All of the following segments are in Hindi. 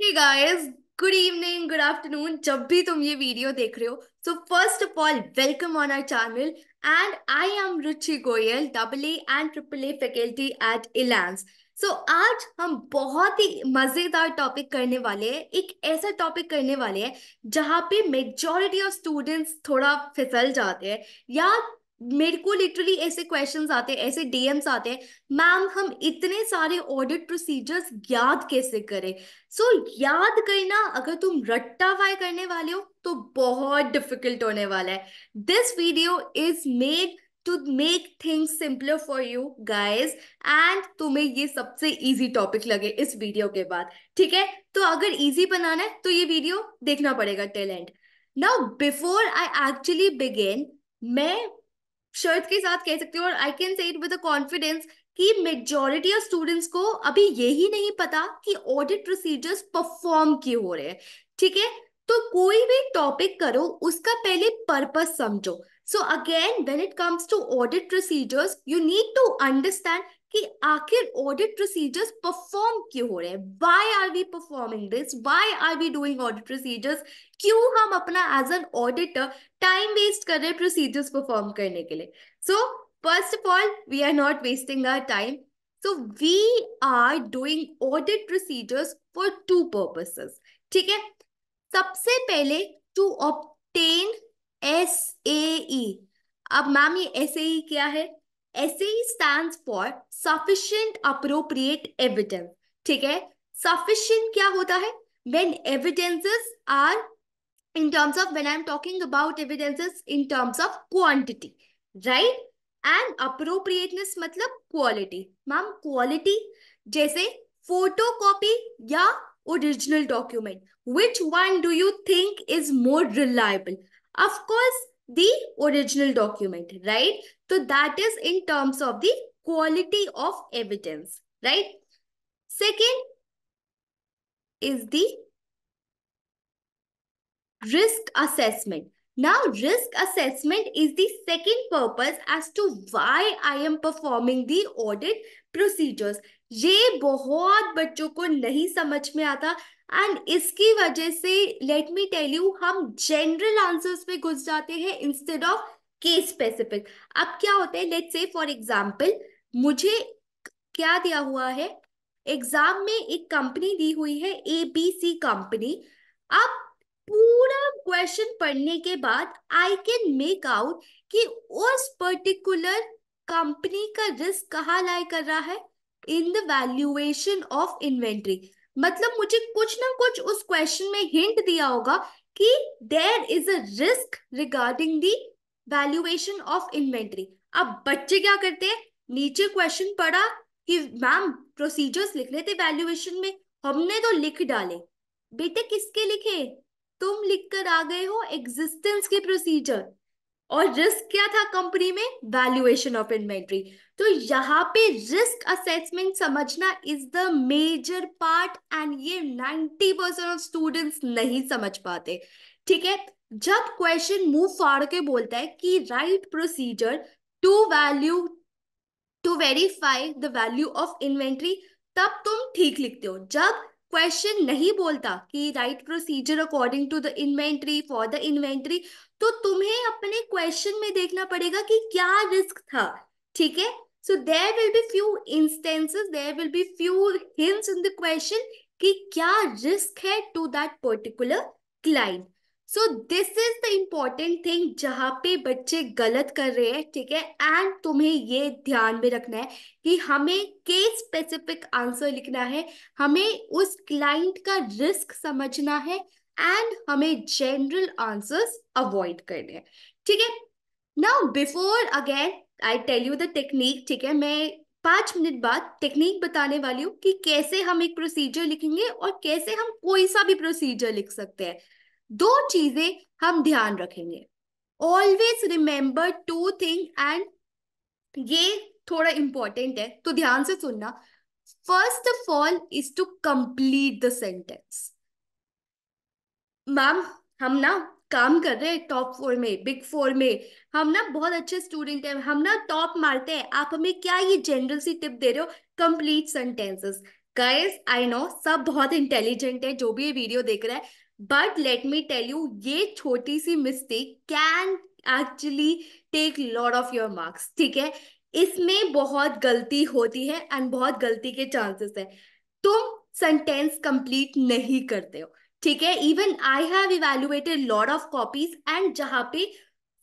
Hey guys, good evening, good afternoon. जब भी तुम ये वीडियो देख रहे हो so first of all welcome on our channel and I am Ruchi Goyal double A and triple A faculty at Elance so आज हम बहुत ही मज़ेदार टॉपिक करने वाले हैं एक ऐसा टॉपिक करने वाले हैं जहाँ पे मेजॉरिटी ऑफ स्टूडेंट्स थोड़ा फिसल जाते हैं या मेरे को लिटरली ऐसे क्वेश्चन आते हैं ऐसे डीएम्स आते हैं मैम हम इतने सारे ऑडिट प्रोसीजर्स याद कैसे करें सो so, याद करना अगर तुम रट्टा वाई करने वाले हो तो बहुत डिफिकल्ट होने वाला है this video is made to make things simpler for you guys and तुम्हें ये सबसे ईजी टॉपिक लगे इस वीडियो के बाद ठीक है तो अगर इजी बनाना है तो ये वीडियो देखना पड़ेगा talent now before I actually begin मैं शर्त के साथ कह सकते हूँ और I can say it with confidence कि मेजोरिटी ऑफ स्टूडेंट्स को अभी यही नहीं पता कि ऑडिट प्रोसीजर्स परफॉर्म क्यों हो रहे हैं ठीक है तो कोई भी टॉपिक करो उसका पहले पर्पस समझो so again when it comes to audit procedures you need to understand कि आखिर ऑडिट प्रोसीजर्स परफॉर्म क्यों हो रहे हैं why are we performing this why are we doing audit procedures क्यों हम अपना as an auditor time waste कर रहे हैं प्रोसीजर्स परफॉर्म करने के लिए so first of all we are not wasting our time so we are doing audit procedures for to purposes ठीक है सबसे पहले टू ऑप्टेन एस ए अब मैम ये एस ए e क्या है SE stand for sufficient appropriate evidence ठीक है सफिशियंट क्या होता है when evidences are in terms of when i'm talking about evidences in terms of quantity right and appropriateness मतलब quality मैम quality जैसे photocopy या original document which one do you think is more reliable of course the original document, right? So that is in terms of the quality of evidence, right? Second is the risk assessment. Now, risk assessment is the second purpose as to why I am performing the audit procedures. ये बहुत बच्चों को नहीं समझ में आता एंड इसकी वजह से लेट मी टेल यू हम जनरल आंसर्स पे घुस जाते हैं इंस्टेड ऑफ केस स्पेसिफिक अब क्या होता है लेट से फॉर एग्जाम्पल मुझे क्या दिया हुआ है एग्जाम में एक कंपनी दी हुई है ए बी सी कंपनी अब क्वेश्चन पढ़ने के बाद आई कैन मेक आउट कि उस पर्टिकुलर कंपनी का रिस्क कहाँ लाई कर रहा है in the valuation of inventory मतलब मुझे कुछ ना कुछ उस क्वेश्चन में हिंट दिया होगा कि there is a risk regarding the valuation of inventory अब बच्चे क्या करते हैं नीचे क्वेश्चन पढ़ा कि मैम प्रोसीजर्स लिख रहे थे वैल्यूएशन में हमने तो लिख डाले बेटे किसके लिखे तुम लिखकर आ गए हो एग्जिस्टेंस के प्रोसीजर और रिस्क क्या था कंपनी में वैल्यूएशन ऑफ इन्वेंट्री तो यहाँ पे रिस्क असेसमेंट समझना is the major part and ये 90 परसेंट ऑफ स्टूडेंट्स नहीं समझ पाते ठीक है जब क्वेश्चन मुंह फाड़ के बोलता है कि write procedure to value to verify the value of inventory तब तुम ठीक लिखते हो जब क्वेश्चन नहीं बोलता कि write procedure according to the inventory for the inventory तो तुम्हें अपने क्वेश्चन में देखना पड़ेगा कि क्या रिस्क था ठीक है so there will be few instances there will be few hints in the question कि क्या रिस्क है to that particular client so this is the important thing जहाँ पे बच्चे गलत कर रहे हैं ठीक है एंड तुम्हें ये ध्यान में रखना है कि हमें केस स्पेसिफिक आंसर लिखना है हमें उस क्लाइंट का रिस्क समझना है एंड हमें जनरल आंसर्स अवॉइड करने हैं ठीक है now before again I tell you the technique ठीक है मैं पांच मिनट बाद टेक्निक बताने वाली हूँ कि कैसे हम एक प्रोसीजर लिखेंगे और कैसे हम कोई सा भी प्रोसीजर लिख सकते हैं दो चीजें हम ध्यान रखेंगे always remember two thing and ये थोड़ा इंपॉर्टेंट है तो ध्यान से सुनना first of all is to complete the sentence ma'am हम ना काम कर रहे हैं टॉप फोर में बिग फोर में हम ना बहुत अच्छे स्टूडेंट हैं हम ना टॉप मारते हैं आप हमें क्या ये जनरल सी टिप दे रहे हो complete sentences guys I know सब बहुत इंटेलिजेंट है जो भी ये वीडियो देख रहा है but let me tell you ये छोटी सी mistake can actually take lot of your marks ठीक है इसमें बहुत गलती होती है एंड बहुत गलती के चांसेस है तुम सेंटेंस कंप्लीट नहीं करते हो ठीक है even I have evaluated lot of copies and जहां पे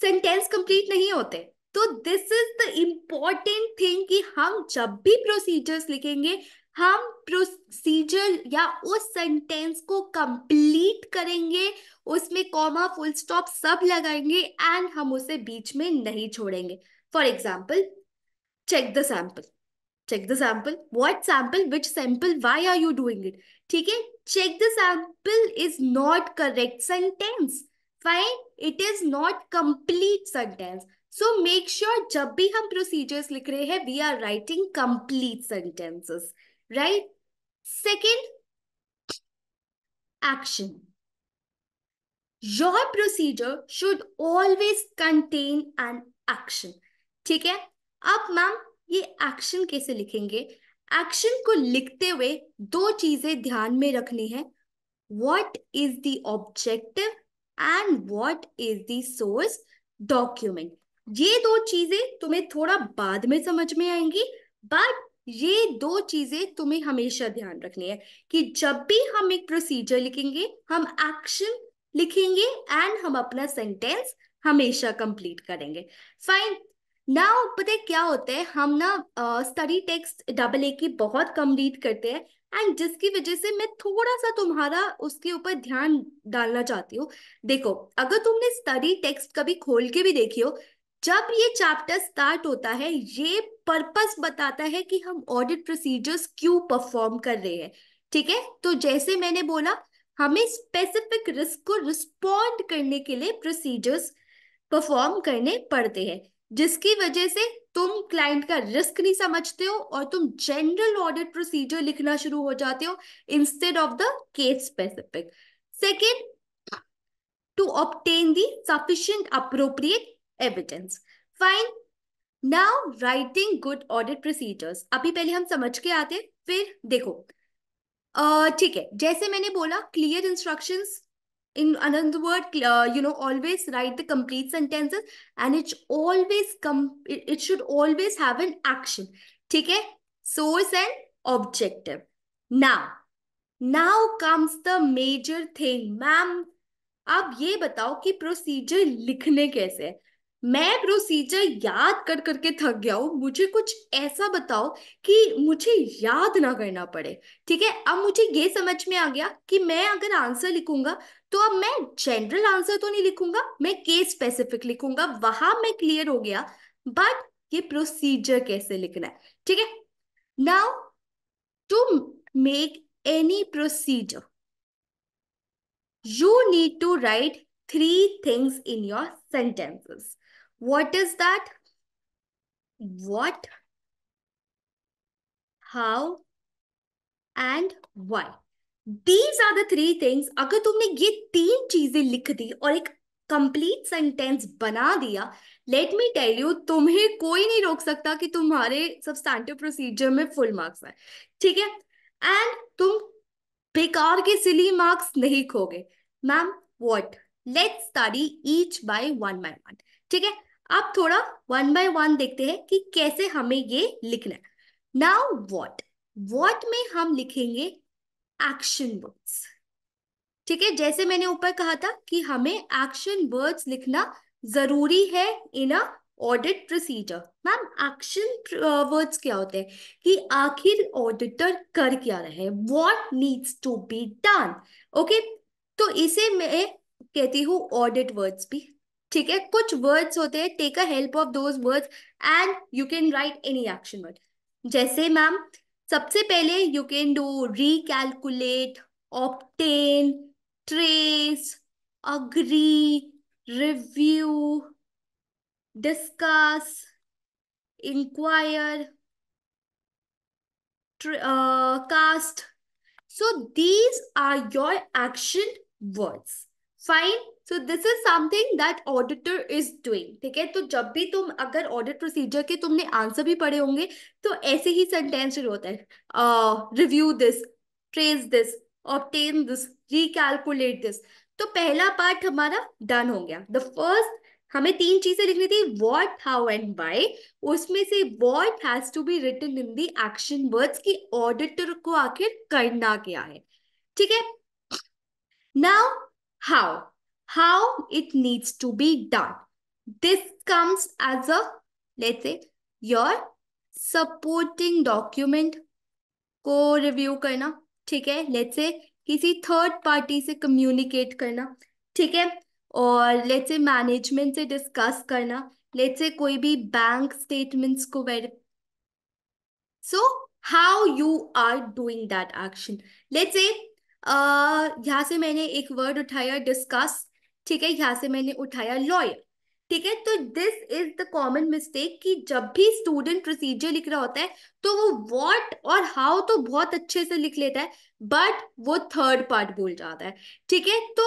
सेंटेंस कंप्लीट नहीं होते तो this is the important thing कि हम जब भी प्रोसीजर्स लिखेंगे हम प्रोसीजर या उस सेंटेंस को कंप्लीट करेंगे उसमें कॉमा फुल स्टॉप सब लगाएंगे एंड हम उसे बीच में नहीं छोड़ेंगे for example check the sample check the sample what sample which sample why are you doing it ठीक है check the sample is not correct sentence fine it is not complete sentence so make sure जब भी हम प्रोसीजर्स लिख रहे हैं we are writing complete sentences right? Second, action. Your procedure should always contain an action. ठीक है अब मैम ये एक्शन कैसे लिखेंगे एक्शन को लिखते हुए दो चीजें ध्यान में रखनी है what is the objective and what is the source document ये दो चीजें तुम्हें थोड़ा बाद में समझ में आएंगी बट ये दो चीजें तुम्हें हमेशा ध्यान रखनी है कि जब भी हम एक प्रोसीजर लिखेंगे हम एक्शन लिखेंगे एंड हम अपना सेंटेंस हमेशा कंप्लीट करेंगे फाइन नाउ पता क्या होता है हम ना स्टडी टेक्स्ट डबल ए की बहुत कम रीड करते हैं एंड जिसकी वजह से मैं थोड़ा सा तुम्हारा उसके ऊपर ध्यान डालना चाहती हूँ देखो अगर तुमने स्टडी टेक्स्ट कभी खोल के भी देखी हो जब ये चैप्टर स्टार्ट होता है ये पर्पस बताता है कि हम ऑडिट प्रोसीजर्स क्यों परफॉर्म कर रहे हैं ठीक है तो जैसे मैंने बोला हमें स्पेसिफिक रिस्क को रिस्पॉन्ड करने के लिए प्रोसीजर्स परफॉर्म करने पड़ते हैं जिसकी वजह से तुम क्लाइंट का रिस्क नहीं समझते हो और तुम जनरल ऑडिट प्रोसीजर लिखना शुरू हो जाते हो instead of the case specific second to obtain sufficient appropriate evidence fine now writing good audit procedures अभी पहले हम समझ के आते फिर देखो ठीक है जैसे मैंने बोला clear instruction in another word you know always write the complete sentences and it's always come it should always have an action ठीक है source and objective now now comes the major thing ma'am आप ये बताओ कि प्रोसीजर लिखने कैसे है मैं प्रोसीजर याद कर करके थक गया हूँ मुझे कुछ ऐसा बताओ कि मुझे याद ना करना पड़े ठीक है अब मुझे ये समझ में आ गया कि मैं अगर आंसर लिखूंगा तो अब मैं जनरल आंसर तो नहीं लिखूंगा मैं केस स्पेसिफिक लिखूंगा वहां मैं क्लियर हो गया बट ये प्रोसीजर कैसे लिखना है ठीक है now to make any procedure you need to write three things in your sentences What is that? What, how, and why. These are the three things. अगर तुमने ये तीन चीजें लिख दी और एक कंप्लीट सेंटेंस बना दिया लेट मी टेल यू तुम्हें कोई नहीं रोक सकता कि तुम्हारे substantive प्रोसीजर में फुल मार्क्स आए ठीक है एंड तुम बेकार के सिली मार्क्स नहीं खोगे ma'am what let's study each by one by one ठीक है आप थोड़ा वन बाय वन देखते हैं कि कैसे हमें ये लिखना है नाउ वॉट वॉट में हम लिखेंगे एक्शन वर्ड्स ठीक है जैसे मैंने ऊपर कहा था कि हमें एक्शन वर्ड्स लिखना जरूरी है in a audit procedure ma'am action words क्या होते हैं कि आखिर ऑडिटर कर क्या रहे हैं what needs to be done okay तो इसे मैं कहती हूँ ऑडिट वर्ड्स भी ठीक है कुछ वर्ड्स होते हैं take a help of those words and you can write any action word जैसे मैम सबसे पहले you can do recalculate obtain trace agree review discuss inquire cast so these are your action words fine so this is something that auditor is doing ठीक है तो जब भी तुम अगर ऑडिट प्रोसीजर के तुमने आंसर भी पढ़े होंगे तो ऐसे ही सेंटेंस होता है review this trace this obtain this recalculate this तो पहला पार्ट हमारा डन हो गया द फर्स्ट हमें तीन चीजें लिखनी थी वॉट हाउ एंड बाई उसमें से what has to be written in the action words की ऑडिटर को आखिर करना क्या है ठीक है now how, how it needs to be done. This comes as a, let's say, your supporting document को रिव्यू करना ठीक है लेट्स से किसी थर्ड पार्टी से कम्युनिकेट करना ठीक है और लेट्स से मैनेजमेंट से डिस्कस करना लेट्स से कोई भी बैंक स्टेटमेंट्स को where so how you are doing that action let's say यहाँ से मैंने एक वर्ड उठाया डिस्कस ठीक है यहाँ से मैंने उठाया लॉयर ठीक है तो this is the common mistake कि जब भी स्टूडेंट प्रोसीजर लिख रहा होता है तो वो वॉट और हाउ तो बहुत अच्छे से लिख लेता है बट वो थर्ड पार्ट भूल जाता है ठीक है तो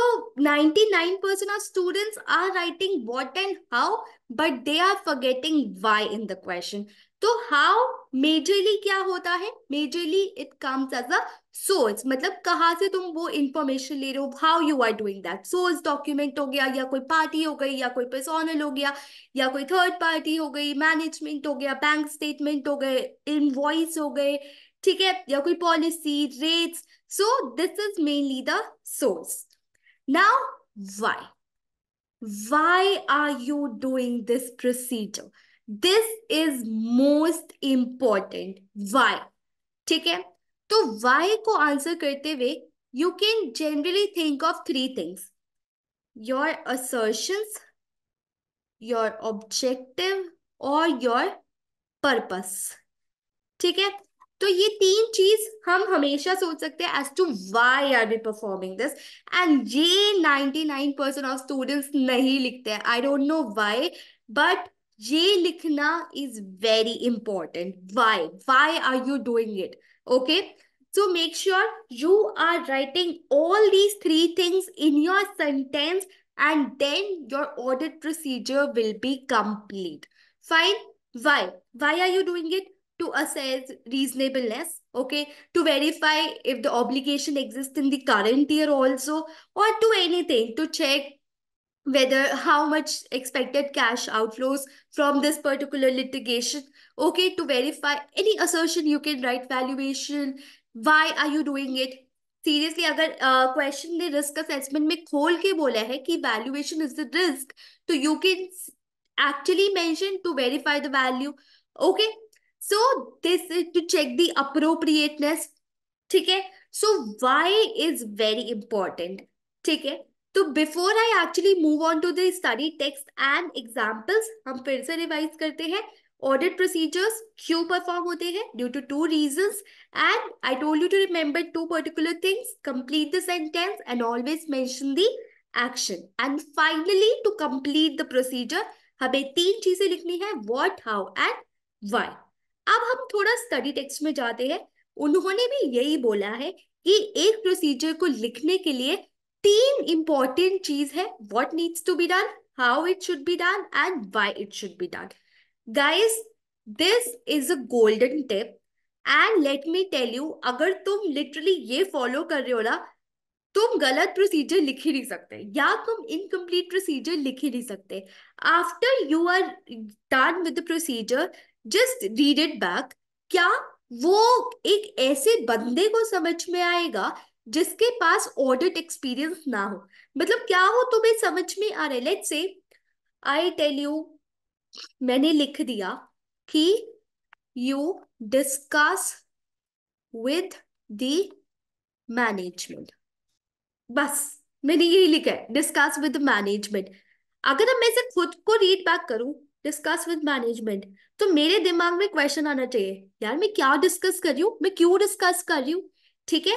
ninety nine percent of students are writing what and how but they are forgetting why in the question तो हाउ मेजरली क्या होता है majorly it comes as a source मतलब कहाँ से तुम वो इंफॉर्मेशन ले रहे हो how you are doing that source document हो गया या कोई पार्टी हो गई या कोई पर्सोनल हो गया या कोई थर्ड पार्टी हो गई मैनेजमेंट हो गया बैंक स्टेटमेंट हो गए इनवॉइस हो गए ठीक है या कोई policy rates so this is mainly the source now why why are you doing this procedure this is most important why ठीक है तो व्हाई को आंसर करते हुए you can generally think of three things your assertion your objective और योर पर्पस ठीक है तो ये तीन चीज हम हमेशा सोच सकते हैं as to why are be performing this and ये ninety nine percent of students नहीं लिखते हैं I don't know why but ये लिखना is very important why why are you doing it okay so make sure you are writing all these three things in your sentence and then your audit procedure will be complete fine why why are you doing it to assess reasonableness, okay, to verify if the obligation exists in the current year also, or to anything, to check whether how much expected cash outflows from this particular litigation, okay, to verify any assertion you can write valuation, why are you doing it, If अगर question the risk assessment, में खोल के बोला है कि valuation is the risk. So you can actually mention to verify the value, okay. So this is to check the appropriateness. ठीक है so why is very important ठीक है तो before I actually move on to the study text and examples हम फिर से revise करते हैं audit procedures क्यों perform होते हैं due to two reasons and I told you to remember two particular things complete the sentence and always mention the action and finally to complete the procedure हमें तीन चीजें लिखनी है what how and why अब हम थोड़ा स्टडी टेक्स्ट में जाते हैं उन्होंने भी यही बोला है कि एक प्रोसीजर को लिखने के लिए तीन इंपॉर्टेंट चीज है what needs to be done how it should be done and why it should be done guys this is a golden tip and let me tell you अगर तुम लिटरली ये फॉलो कर रहे हो ना तुम गलत प्रोसीजर लिख ही नहीं सकते या तुम इनकम्प्लीट प्रोसीजर लिख ही नहीं सकते after you are done with the procedure just read it back क्या वो एक ऐसे बंदे को समझ में आएगा जिसके पास ऑडिट एक्सपीरियंस ना हो मतलब क्या हो तुम्हें समझ में आ रहा है लेट से आई टेल यू मैंने लिख दिया कि you discuss with the management बस मैंने यही लिखा है डिस्कस विद मैनेजमेंट अगर मैं इसे खुद को रीड बैक करूं डिस्कस विद मैनेजमेंट तो मेरे दिमाग में क्वेश्चन आना चाहिए यार मैं क्या डिस्कस कर रही हूँ मैं क्यों डिस्कस कर रही हूँ ठीक है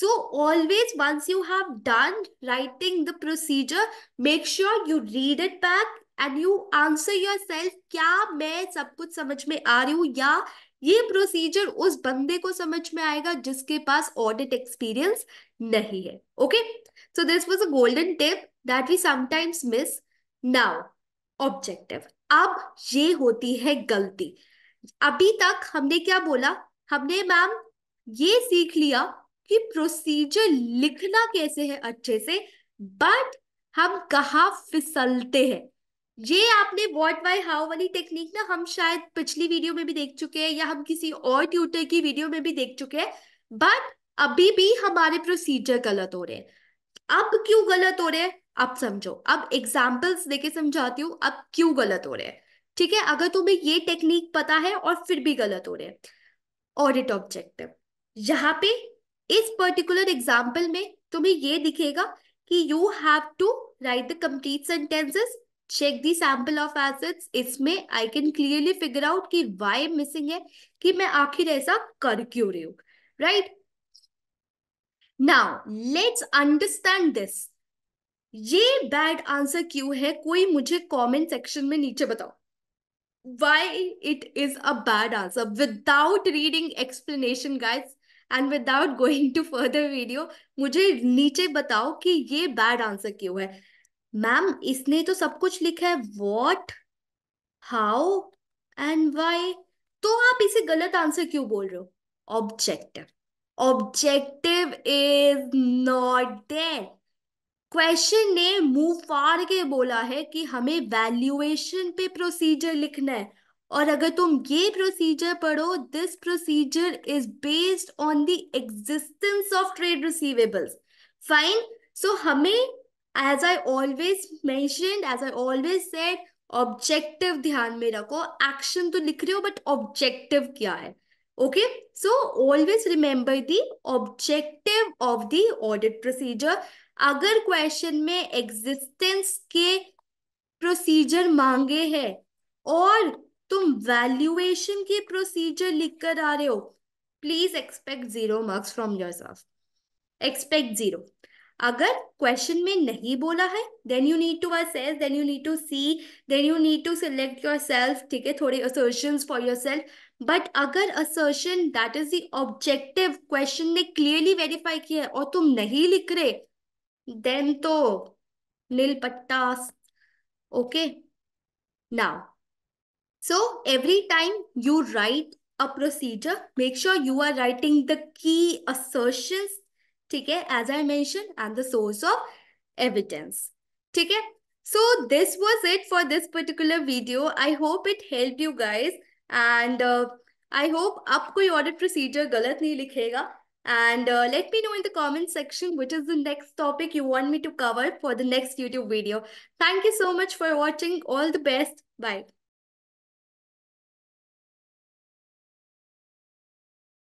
so always once you have done writing the procedure make sure you read it back and you answer your self क्या मैं सब कुछ समझ में आ रही हूँ या ये प्रोसीजर उस बंदे को समझ में आएगा जिसके पास ऑडिट एक्सपीरियंस नहीं है okay so this was a golden tip that we sometimes miss now objective अब ये होती है गलती अभी तक हमने क्या बोला हमने मैम ये सीख लिया कि प्रोसीजर लिखना कैसे है अच्छे से बट हम कहा फिसलते हैं ये आपने वॉट वाई हाउ वाली टेक्निक ना हम शायद पिछली वीडियो में भी देख चुके हैं या हम किसी और ट्यूटर की वीडियो में भी देख चुके हैं बट अभी भी हमारे प्रोसीजर गलत हो रहे हैं अब क्यों गलत हो रहे हैं अब समझो अब एग्जाम्पल्स देके समझाती हूँ अब क्यों गलत हो रहे हैं ठीक है अगर तुम्हें ये टेक्निक पता है और फिर भी गलत हो रहे हैं ऑडिट ऑब्जेक्टिव यहाँ पे इस पर्टिकुलर एग्जाम्पल में तुम्हें ये दिखेगा कि you have to write the complete sentences check the sample of assets इसमें I can clearly figure out कि वाई मिसिंग है कि मैं आखिर ऐसा कर क्यों रही हूँ right now let's understand this ये बैड आंसर क्यों है कोई मुझे कमेंट सेक्शन में नीचे बताओ why it is a bad answer without reading explanation guys and without going to further video मुझे नीचे बताओ कि ये बैड आंसर क्यों है मैम इसने तो सब कुछ लिखा है वॉट हाउ एंड वाई तो आप इसे गलत आंसर क्यों बोल रहे हो objective objective is not that question ने मुंह फाड़ के बोला है कि हमें वैल्यूएशन पे प्रोसीजर लिखना है और अगर तुम ये प्रोसीजर पढ़ो this procedure is based on the existence of trade receivables fine so हमें एज आई ऑलवेज मैं as I always said objective ध्यान में रखो एक्शन तो लिख रहे हो बट ऑब्जेक्टिव क्या है okay so always remember the objective of the audit procedure अगर क्वेश्चन में एग्जिस्टेंस के प्रोसीजर मांगे हैं और तुम वैल्यूएशन के प्रोसीजर लिखकर आ रहे हो please expect zero marks from yourself expect zero अगर क्वेश्चन में नहीं बोला है then you need to assess then you need to see then you need to select yourself ठीक है थोड़े assertion for yourself but अगर assertion that is the objective question ने क्लियरली वेरीफाई किया है और तुम नहीं लिख रहे देन तो nil pattas okay now so every time you write a procedure make sure you are writing the key assertions ठीक है as I mentioned and the source of evidence ठीक है so this was it for this particular video I hope it helped you guys and uh, I hope आप कोई audit procedure गलत नहीं लिखेगा And uh, let me know in the comment section which is the next topic you want me to cover for the next YouTube video. Thank you so much for watching. All the best. Bye.